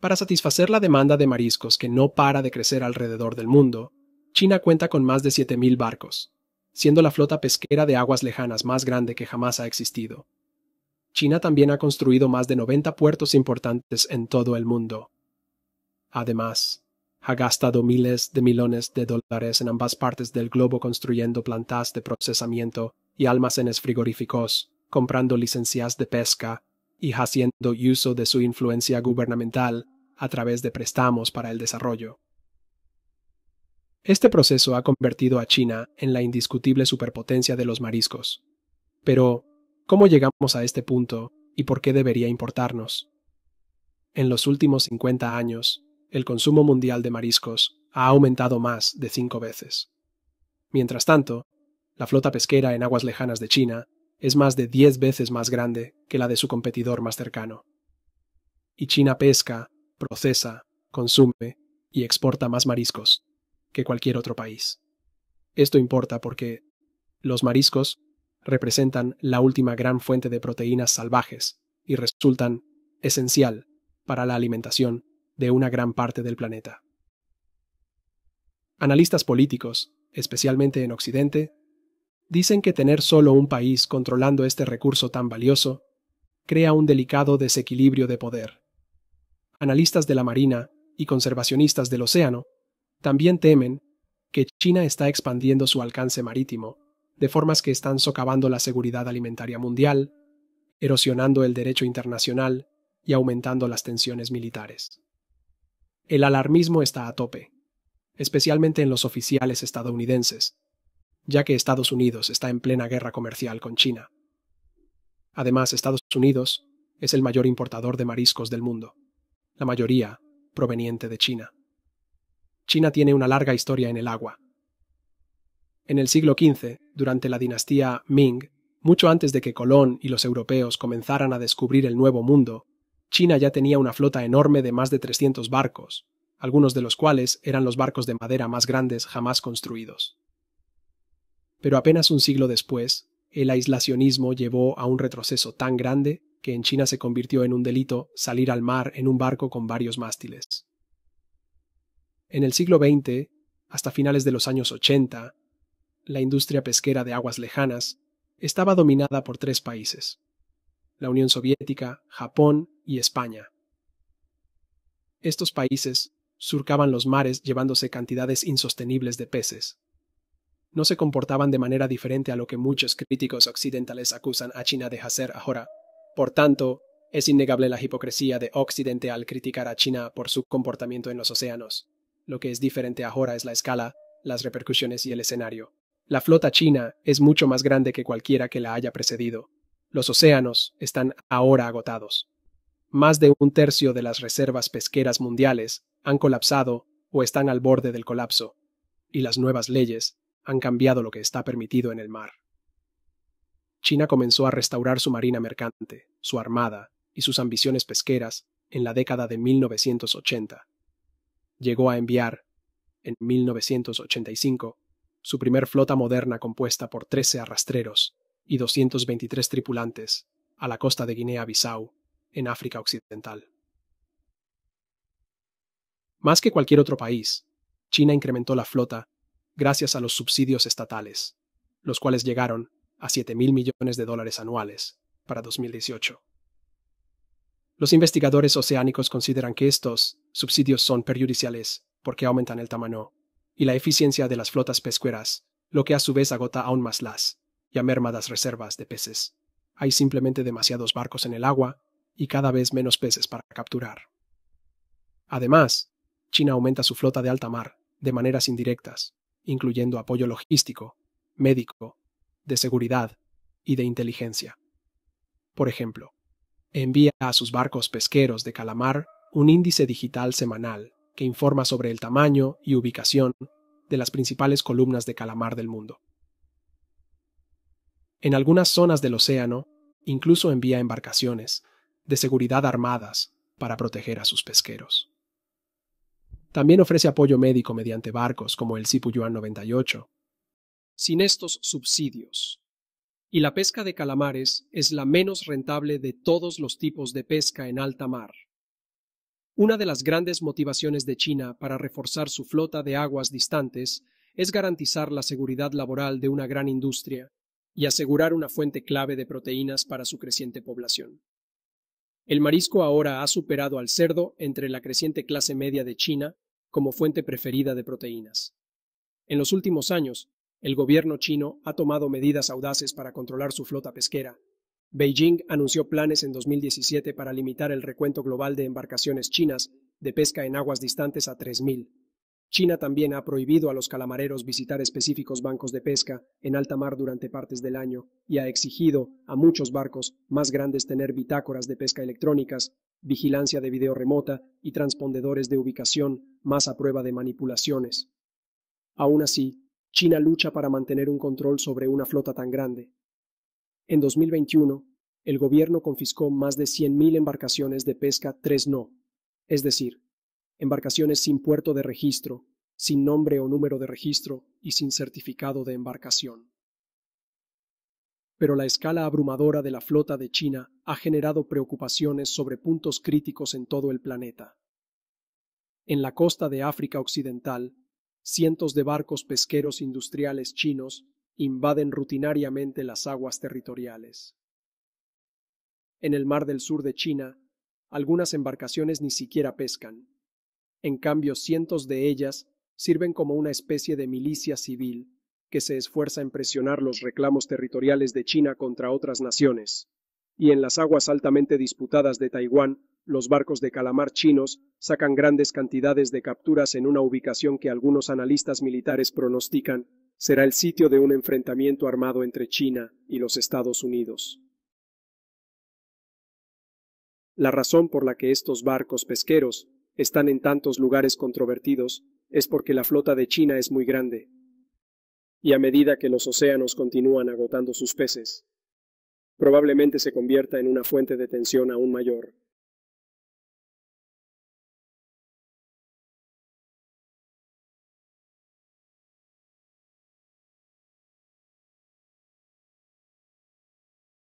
Para satisfacer la demanda de mariscos que no para de crecer alrededor del mundo, China cuenta con más de 7.000 barcos, siendo la flota pesquera de aguas lejanas más grande que jamás ha existido. China también ha construido más de 90 puertos importantes en todo el mundo. Además, ha gastado miles de millones de dólares en ambas partes del globo construyendo plantas de procesamiento y almacenes frigoríficos, comprando licencias de pesca y haciendo uso de su influencia gubernamental a través de préstamos para el desarrollo. Este proceso ha convertido a China en la indiscutible superpotencia de los mariscos. Pero, ¿cómo llegamos a este punto y por qué debería importarnos? En los últimos 50 años, el consumo mundial de mariscos ha aumentado más de cinco veces. Mientras tanto, la flota pesquera en aguas lejanas de China es más de 10 veces más grande que la de su competidor más cercano. Y China pesca, procesa, consume y exporta más mariscos que cualquier otro país. Esto importa porque los mariscos representan la última gran fuente de proteínas salvajes y resultan esencial para la alimentación de una gran parte del planeta. Analistas políticos, especialmente en Occidente, Dicen que tener solo un país controlando este recurso tan valioso crea un delicado desequilibrio de poder. Analistas de la Marina y conservacionistas del océano también temen que China está expandiendo su alcance marítimo de formas que están socavando la seguridad alimentaria mundial, erosionando el derecho internacional y aumentando las tensiones militares. El alarmismo está a tope, especialmente en los oficiales estadounidenses, ya que Estados Unidos está en plena guerra comercial con China. Además, Estados Unidos es el mayor importador de mariscos del mundo, la mayoría proveniente de China. China tiene una larga historia en el agua. En el siglo XV, durante la dinastía Ming, mucho antes de que Colón y los europeos comenzaran a descubrir el Nuevo Mundo, China ya tenía una flota enorme de más de 300 barcos, algunos de los cuales eran los barcos de madera más grandes jamás construidos. Pero apenas un siglo después, el aislacionismo llevó a un retroceso tan grande que en China se convirtió en un delito salir al mar en un barco con varios mástiles. En el siglo XX, hasta finales de los años 80, la industria pesquera de aguas lejanas estaba dominada por tres países, la Unión Soviética, Japón y España. Estos países surcaban los mares llevándose cantidades insostenibles de peces, no se comportaban de manera diferente a lo que muchos críticos occidentales acusan a China de hacer ahora. Por tanto, es innegable la hipocresía de Occidente al criticar a China por su comportamiento en los océanos. Lo que es diferente ahora es la escala, las repercusiones y el escenario. La flota china es mucho más grande que cualquiera que la haya precedido. Los océanos están ahora agotados. Más de un tercio de las reservas pesqueras mundiales han colapsado o están al borde del colapso, y las nuevas leyes han cambiado lo que está permitido en el mar. China comenzó a restaurar su marina mercante, su armada y sus ambiciones pesqueras en la década de 1980. Llegó a enviar, en 1985, su primer flota moderna compuesta por 13 arrastreros y 223 tripulantes a la costa de Guinea-Bissau, en África Occidental. Más que cualquier otro país, China incrementó la flota gracias a los subsidios estatales, los cuales llegaron a 7 mil millones de dólares anuales para 2018. Los investigadores oceánicos consideran que estos subsidios son perjudiciales porque aumentan el tamaño y la eficiencia de las flotas pesqueras, lo que a su vez agota aún más las ya mermadas reservas de peces. Hay simplemente demasiados barcos en el agua y cada vez menos peces para capturar. Además, China aumenta su flota de alta mar de maneras indirectas, incluyendo apoyo logístico, médico, de seguridad y de inteligencia. Por ejemplo, envía a sus barcos pesqueros de calamar un índice digital semanal que informa sobre el tamaño y ubicación de las principales columnas de calamar del mundo. En algunas zonas del océano, incluso envía embarcaciones de seguridad armadas para proteger a sus pesqueros. También ofrece apoyo médico mediante barcos como el Sipuyuan 98. Sin estos subsidios, y la pesca de calamares es la menos rentable de todos los tipos de pesca en alta mar. Una de las grandes motivaciones de China para reforzar su flota de aguas distantes es garantizar la seguridad laboral de una gran industria y asegurar una fuente clave de proteínas para su creciente población. El marisco ahora ha superado al cerdo entre la creciente clase media de China como fuente preferida de proteínas. En los últimos años, el gobierno chino ha tomado medidas audaces para controlar su flota pesquera. Beijing anunció planes en 2017 para limitar el recuento global de embarcaciones chinas de pesca en aguas distantes a 3.000. China también ha prohibido a los calamareros visitar específicos bancos de pesca en alta mar durante partes del año y ha exigido a muchos barcos más grandes tener bitácoras de pesca electrónicas, vigilancia de video remota y transpondedores de ubicación más a prueba de manipulaciones. Aún así, China lucha para mantener un control sobre una flota tan grande. En 2021, el gobierno confiscó más de 100.000 embarcaciones de pesca 3 no, es decir, embarcaciones sin puerto de registro, sin nombre o número de registro y sin certificado de embarcación. Pero la escala abrumadora de la flota de China ha generado preocupaciones sobre puntos críticos en todo el planeta. En la costa de África Occidental, cientos de barcos pesqueros industriales chinos invaden rutinariamente las aguas territoriales. En el mar del sur de China, algunas embarcaciones ni siquiera pescan, en cambio, cientos de ellas sirven como una especie de milicia civil que se esfuerza en presionar los reclamos territoriales de China contra otras naciones. Y en las aguas altamente disputadas de Taiwán, los barcos de calamar chinos sacan grandes cantidades de capturas en una ubicación que algunos analistas militares pronostican será el sitio de un enfrentamiento armado entre China y los Estados Unidos. La razón por la que estos barcos pesqueros están en tantos lugares controvertidos es porque la flota de China es muy grande. Y a medida que los océanos continúan agotando sus peces, probablemente se convierta en una fuente de tensión aún mayor.